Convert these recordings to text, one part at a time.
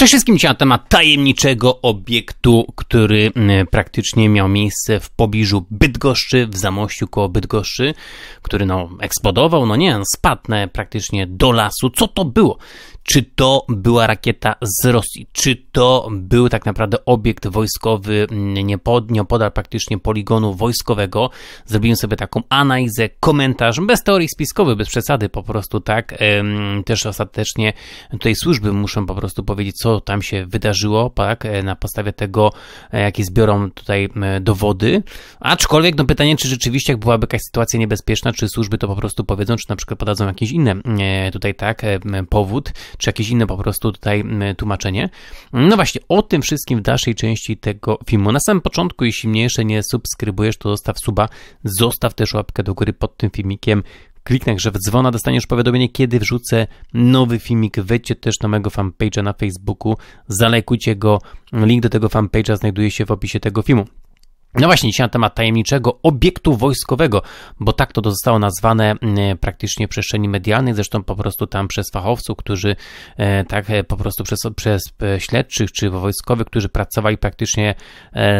Przede wszystkim dzisiaj na temat tajemniczego obiektu, który praktycznie miał miejsce w pobliżu Bydgoszczy, w Zamościu koło Bydgoszczy, który no eksplodował, no nie, no, spadł e, praktycznie do lasu. Co to było? Czy to była rakieta z Rosji? Czy to był tak naprawdę obiekt wojskowy niepod, nieopodal praktycznie poligonu wojskowego? Zrobiłem sobie taką analizę, komentarz, bez teorii spiskowych, bez przesady, po prostu tak. Też ostatecznie tutaj służby muszą po prostu powiedzieć, co co tam się wydarzyło, tak, e, na podstawie tego, e, jakie zbiorą tutaj e, dowody. Aczkolwiek, no pytanie, czy rzeczywiście, jak byłaby jakaś sytuacja niebezpieczna, czy służby to po prostu powiedzą, czy na przykład podadzą jakieś inne mm, tutaj, tak, powód, czy jakieś inne po prostu tutaj tłumaczenie. No właśnie, o tym wszystkim w dalszej części tego filmu. Na samym początku, jeśli mnie jeszcze nie subskrybujesz, to zostaw suba, zostaw też łapkę do góry pod tym filmikiem, kliknę że w dzwona, dostaniesz powiadomienie, kiedy wrzucę nowy filmik. Wejdźcie też na mojego fanpage'a na Facebooku, zalajkujcie go. Link do tego fanpage'a znajduje się w opisie tego filmu. No właśnie, dzisiaj na temat tajemniczego obiektu wojskowego, bo tak to zostało nazwane mm, praktycznie w przestrzeni medialnej, zresztą po prostu tam przez fachowców, którzy e, tak e, po prostu przez, przez e, śledczych czy wojskowych, którzy pracowali praktycznie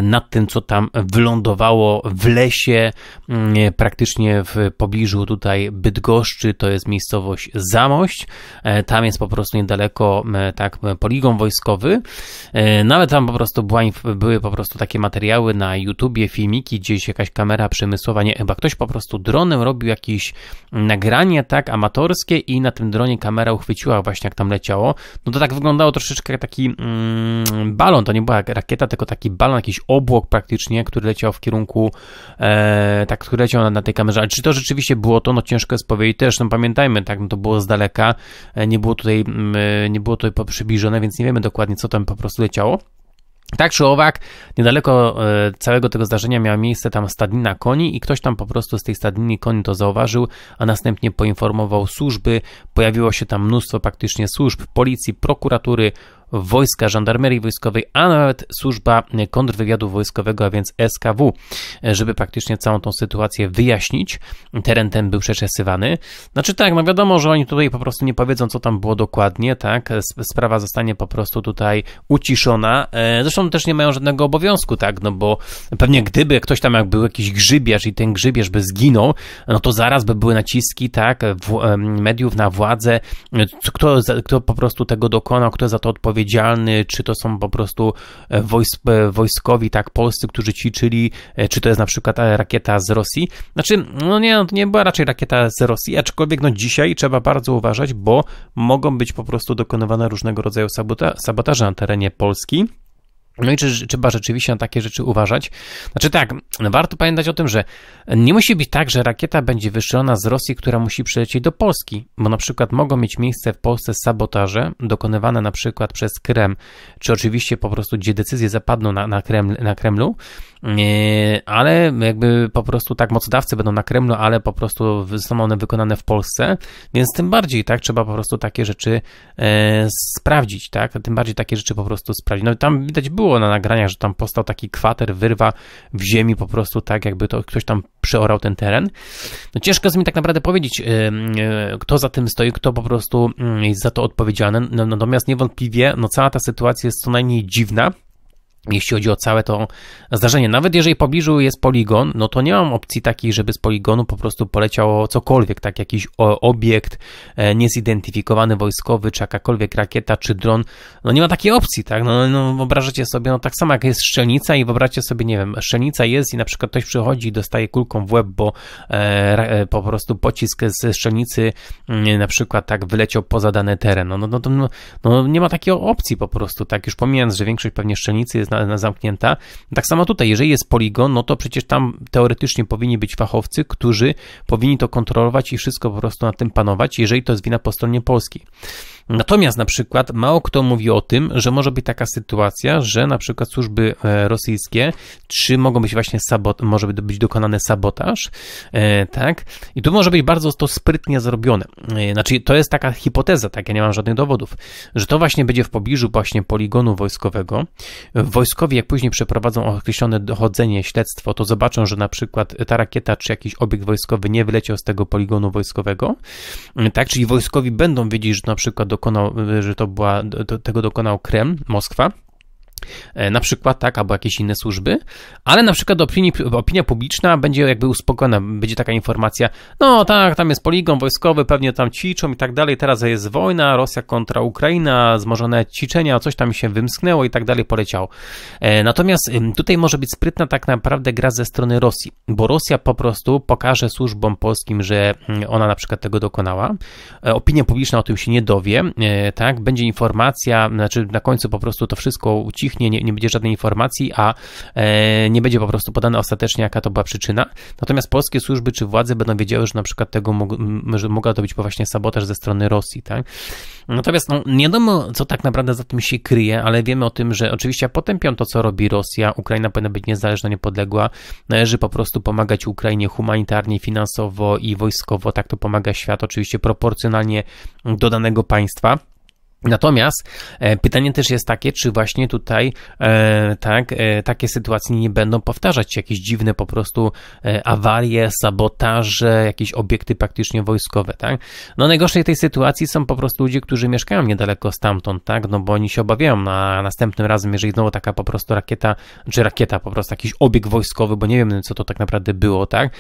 nad tym, co tam wylądowało w lesie, mm, praktycznie w pobliżu tutaj Bydgoszczy, to jest miejscowość Zamość, tam jest po prostu niedaleko tak poligon wojskowy, nawet no tam po prostu była, były po prostu takie materiały na YouTube, YouTubie filmiki, gdzieś jakaś kamera przemysłowa, nie, chyba ktoś po prostu dronem robił jakieś nagranie, tak, amatorskie i na tym dronie kamera uchwyciła właśnie jak tam leciało, no to tak wyglądało troszeczkę taki mm, balon, to nie była rakieta, tylko taki balon, jakiś obłok praktycznie, który leciał w kierunku, e, tak, który leciał na, na, tej kamerze, ale czy to rzeczywiście było to, no ciężko jest powiedzieć, też, no pamiętajmy, tak, no to było z daleka, e, nie było tutaj, mm, e, nie było tutaj przybliżone, więc nie wiemy dokładnie, co tam po prostu leciało, tak czy owak, niedaleko e, całego tego zdarzenia miała miejsce tam stadnina koni i ktoś tam po prostu z tej stadniny koni to zauważył, a następnie poinformował służby. Pojawiło się tam mnóstwo praktycznie służb, policji, prokuratury, Wojska Żandarmerii Wojskowej, a nawet Służba Kontrwywiadu Wojskowego, a więc SKW, żeby praktycznie całą tą sytuację wyjaśnić. Teren ten był przeczesywany. Znaczy tak, no wiadomo, że oni tutaj po prostu nie powiedzą, co tam było dokładnie, tak? Sprawa zostanie po prostu tutaj uciszona. E, zresztą też nie mają żadnego obowiązku, tak? No bo pewnie gdyby ktoś tam jak był jakiś grzybiarz i ten grzybiarz by zginął, no to zaraz by były naciski, tak? W, mediów na władzę, e, kto, kto po prostu tego dokonał, kto za to odpowiedział odpowiedzialny, czy to są po prostu e, e, wojskowi, tak, polscy, którzy ćwiczyli, e, czy to jest na przykład rakieta z Rosji. Znaczy, no nie, no to nie była raczej rakieta z Rosji, aczkolwiek no dzisiaj trzeba bardzo uważać, bo mogą być po prostu dokonywane różnego rodzaju sabota sabotaże na terenie Polski. No i czy trzeba rzeczywiście na takie rzeczy uważać? Znaczy tak, warto pamiętać o tym, że nie musi być tak, że rakieta będzie wystrzelona z Rosji, która musi przylecieć do Polski, bo na przykład mogą mieć miejsce w Polsce sabotaże dokonywane na przykład przez Kreml, czy oczywiście po prostu gdzie decyzje zapadną na, na, Kreml, na Kremlu, ale jakby po prostu tak mocodawcy będą na Kremlu, ale po prostu są one wykonane w Polsce, więc tym bardziej tak trzeba po prostu takie rzeczy e, sprawdzić, tak? Tym bardziej takie rzeczy po prostu sprawdzić. No tam widać było było na nagraniach, że tam powstał taki kwater, wyrwa w ziemi po prostu tak, jakby to ktoś tam przeorał ten teren. No ciężko jest mi tak naprawdę powiedzieć, e, kto za tym stoi, kto po prostu mm, jest za to odpowiedzialny. Natomiast niewątpliwie no, cała ta sytuacja jest co najmniej dziwna jeśli chodzi o całe to zdarzenie. Nawet jeżeli w pobliżu jest poligon, no to nie mam opcji takiej, żeby z poligonu po prostu poleciało cokolwiek, tak jakiś obiekt e, niezidentyfikowany wojskowy, czy jakakolwiek rakieta, czy dron. No nie ma takiej opcji, tak? No, no wyobrażacie sobie, no tak samo jak jest szczelnica i wyobraźcie sobie, nie wiem, szczelnica jest i na przykład ktoś przychodzi i dostaje kulką w łeb, bo e, e po prostu pocisk ze szczelnicy e, mm, na przykład tak wyleciał poza dany teren. No, no, no, no, no nie ma takiej opcji po prostu, tak? Już pomijając, że większość pewnie szczelnicy jest jest na, na zamknięta. Tak samo tutaj, jeżeli jest poligon, no to przecież tam teoretycznie powinni być fachowcy, którzy powinni to kontrolować i wszystko po prostu na tym panować, jeżeli to jest wina po stronie polskiej. Natomiast na przykład mało kto mówi o tym, że może być taka sytuacja, że na przykład służby e, rosyjskie, czy mogą być właśnie sabot, może być dokonany sabotaż, e, tak? I tu może być bardzo to sprytnie zrobione. E, znaczy, to jest taka hipoteza, tak? Ja nie mam żadnych dowodów, że to właśnie będzie w pobliżu właśnie poligonu wojskowego. Wojskowi, jak później przeprowadzą określone dochodzenie, śledztwo, to zobaczą, że na przykład ta rakieta, czy jakiś obiekt wojskowy nie wyleciał z tego poligonu wojskowego, tak? Czyli wojskowi będą wiedzieć, że na przykład do dokonał, że to była, do, tego dokonał Krem, Moskwa. E, na przykład, tak, albo jakieś inne służby, ale na przykład opinii, opinia publiczna będzie jakby uspokojona, będzie taka informacja, no tak, tam jest poligon wojskowy, pewnie tam ćwiczą i tak dalej, teraz jest wojna, Rosja kontra Ukraina, zmożone ćwiczenia, coś tam się wymsknęło i tak dalej, poleciało. E, natomiast tutaj może być sprytna tak naprawdę gra ze strony Rosji, bo Rosja po prostu pokaże służbom polskim, że mm, ona na przykład tego dokonała, e, opinia publiczna o tym się nie dowie, tak, będzie informacja, znaczy na końcu po prostu to wszystko ucichnie, nie, nie, będzie żadnej informacji, a e, nie będzie po prostu podane ostatecznie, jaka to była przyczyna. Natomiast polskie służby czy władze będą wiedziały, że na przykład tego mog, że mogła to być właśnie sabotaż ze strony Rosji, tak? Natomiast no, nie wiadomo, co tak naprawdę za tym się kryje, ale wiemy o tym, że oczywiście ja potępiam to, co robi Rosja. Ukraina powinna być niezależna, niepodległa. Należy po prostu pomagać Ukrainie humanitarnie, finansowo i wojskowo. Tak to pomaga świat, oczywiście proporcjonalnie do danego państwa. Natomiast e, pytanie też jest takie, czy właśnie tutaj e, tak, e, takie sytuacje nie będą powtarzać się, jakieś dziwne po prostu awarie, sabotaże, jakieś obiekty praktycznie wojskowe, tak? No najgorszej tej sytuacji są po prostu ludzie, którzy mieszkają niedaleko stamtąd, tak? No bo oni się obawiają, na no, następnym razem, jeżeli znowu taka po prostu rakieta, czy rakieta po prostu, jakiś obiekt wojskowy, bo nie wiem, co to tak naprawdę było, tak?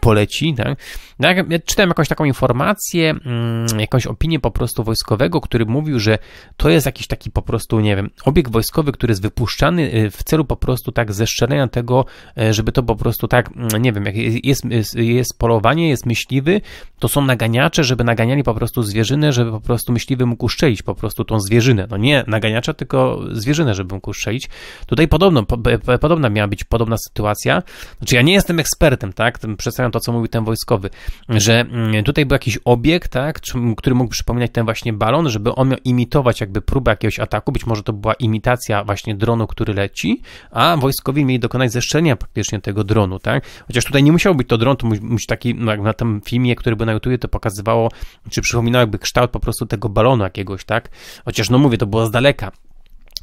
Poleci, tak? No, ja czytałem jakąś taką informację, mm, jakąś opinię po prostu wojskowego, który mówił, że to jest jakiś taki po prostu, nie wiem, obiekt wojskowy, który jest wypuszczany y, w celu po prostu tak zeszczelenia tego, y, żeby to po prostu tak, mm, nie wiem, jak jest, jest, jest polowanie, jest myśliwy, to są naganiacze, żeby naganiali po prostu zwierzynę, żeby po prostu myśliwy mógł uszczelić po prostu tą zwierzynę. No nie naganiacza, tylko zwierzynę, żeby mógł uszczelić. Tutaj podobno, po, e, podobna miała być podobna sytuacja. Znaczy ja nie jestem ekspertem, tak, przedstawiam to, co mówił ten wojskowy, że mm, tutaj był jakiś obiekt, tak, który mógł przypominać ten właśnie balon, żeby on miał imię imitować jakby próbę jakiegoś ataku, być może to była imitacja właśnie dronu, który leci, a wojskowi mieli dokonać zeszczenia praktycznie tego dronu, tak? Chociaż tutaj nie musiał być to dron, to musi taki, no jak na tym filmie, który by na YouTube, to pokazywało, czy przypominał jakby kształt po prostu tego balonu jakiegoś, tak? Chociaż no mówię, to było z daleka,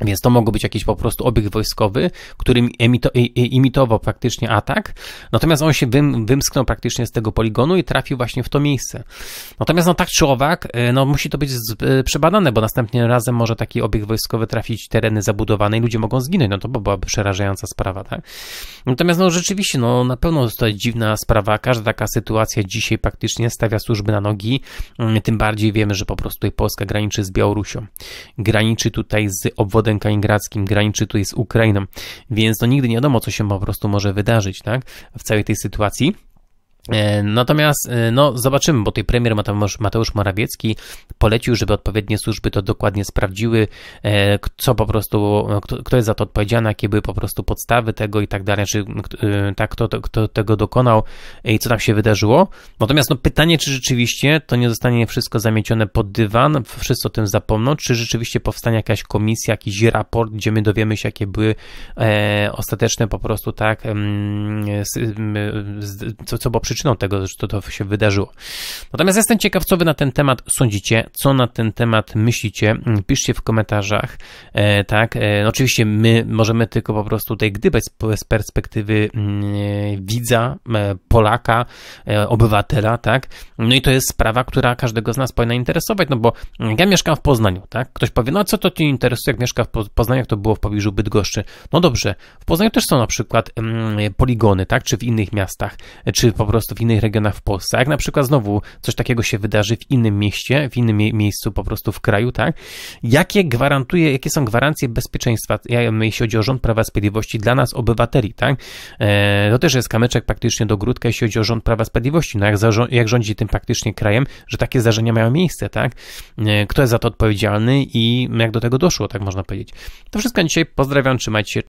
więc to mogło być jakiś po prostu obiekt wojskowy, który imitował praktycznie atak, natomiast on się wym, wymsknął praktycznie z tego poligonu i trafił właśnie w to miejsce. Natomiast no tak czy owak, e, no musi to być e, przebadane, bo następnym razem może taki obiekt wojskowy trafić w tereny zabudowane i ludzie mogą zginąć, no to byłaby przerażająca sprawa, tak? Natomiast no rzeczywiście, no na pewno to jest dziwna sprawa, każda taka sytuacja dzisiaj praktycznie stawia służby na nogi, mm, tym bardziej wiemy, że po prostu tutaj Polska graniczy z Białorusią, graniczy tutaj z obwodem wschodem kaliningradzkim graniczy tutaj z Ukrainą, więc no nigdy nie wiadomo, co się po prostu może wydarzyć, tak, w całej tej sytuacji. E, natomiast e, no, zobaczymy, bo tej premier Mateusz, Mateusz Morawiecki polecił, żeby odpowiednie służby to dokładnie sprawdziły, e, co po prostu, no, kto, kto jest za to odpowiedzialny, jakie były po prostu podstawy tego i tak dalej, czy tak, kto, kto tego dokonał i co tam się wydarzyło. Natomiast no, pytanie, czy rzeczywiście to nie zostanie wszystko zamiecione pod dywan, wszyscy o tym zapomną, czy rzeczywiście powstanie jakaś komisja, jakiś raport, gdzie my dowiemy się, jakie były e, ostateczne po prostu tak, co, co było przyczyną tego, że to, to się wydarzyło. Natomiast jestem ciekaw, co wy na ten temat sądzicie, co na ten temat myślicie. Mm, piszcie w komentarzach, e, tak. E, no oczywiście my możemy tylko po prostu tutaj gdybać z perspektywy mm, e, widza, Polaka, obywatela, tak. No i to jest sprawa, która każdego z nas powinna interesować, no bo ja mieszkam w Poznaniu, tak. Ktoś powie, no co to ci interesuje, jak mieszka w Poznaniu, jak to było w pobliżu Bydgoszczy. No dobrze, w Poznaniu też są na przykład mm, poligony, tak, czy w innych miastach, czy po prostu prostu w innych regionach w Polsce. Jak na przykład znowu coś takiego się wydarzy w innym mieście, w innym miejscu po prostu w kraju, tak? Jakie gwarantuje, jakie są gwarancje bezpieczeństwa, jeśli chodzi o rząd Prawa Sprawiedliwości dla nas, obywateli, tak? E, to też jest kamyczek praktycznie do grudka, jeśli chodzi o rząd Prawa Sprawiedliwości, no jak, jak rządzi tym praktycznie krajem, że takie zdarzenia mają miejsce, tak? E, kto jest za to odpowiedzialny i jak do tego doszło, tak można powiedzieć. To wszystko dzisiaj. Pozdrawiam, trzymajcie się.